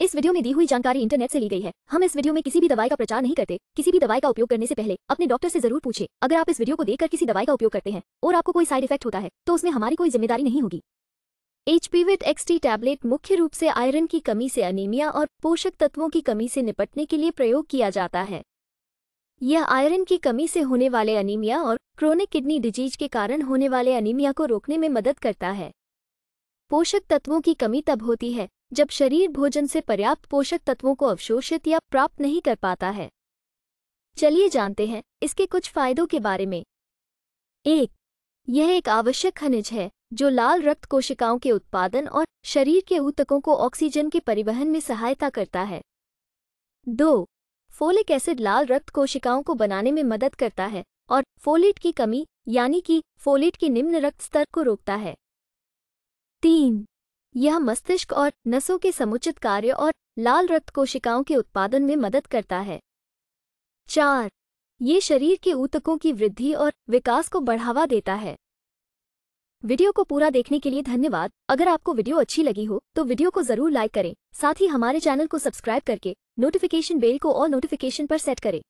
इस वीडियो में दी हुई जानकारी इंटरनेट से ली गई है हम इस वीडियो में किसी भी दवाई का प्रचार नहीं करते किसी भी दवाई का उपयोग करने से पहले अपने डॉक्टर से जरूर पूछे अगर आप इस वीडियो को देखकर किसी दवाई का उपयोग करते हैं और आपको कोई साइड इफेक्ट होता है तो उसमें हमारी कोई जिम्मेदारी नहीं होगी एच पी एक्सटी टैबलेट मुख्य रूप से आयरन की कमी से अनीमिया और पोषक तत्वों की कमी से निपटने के लिए प्रयोग किया जाता है यह आयरन की कमी से होने वाले अनिमिया और क्रोनिक किडनी डिजीज के कारण होने वाले अनिमिया को रोकने में मदद करता है पोषक तत्वों की कमी तब होती है जब शरीर भोजन से पर्याप्त पोषक तत्वों को अवशोषित या प्राप्त नहीं कर पाता है चलिए जानते हैं इसके कुछ फायदों के बारे में एक यह एक आवश्यक खनिज है जो लाल रक्त कोशिकाओं के उत्पादन और शरीर के ऊतकों को ऑक्सीजन के परिवहन में सहायता करता है दो फोलिक एसिड लाल रक्त कोशिकाओं को बनाने में मदद करता है और फोलेट की कमी यानी कि फोलेट के निम्न रक्त स्तर को रोकता है तीन यह मस्तिष्क और नसों के समुचित कार्य और लाल रक्त कोशिकाओं के उत्पादन में मदद करता है चार ये शरीर के ऊतकों की वृद्धि और विकास को बढ़ावा देता है वीडियो को पूरा देखने के लिए धन्यवाद अगर आपको वीडियो अच्छी लगी हो तो वीडियो को जरूर लाइक करें साथ ही हमारे चैनल को सब्सक्राइब करके नोटिफिकेशन बेल को और नोटिफिकेशन पर सेट करें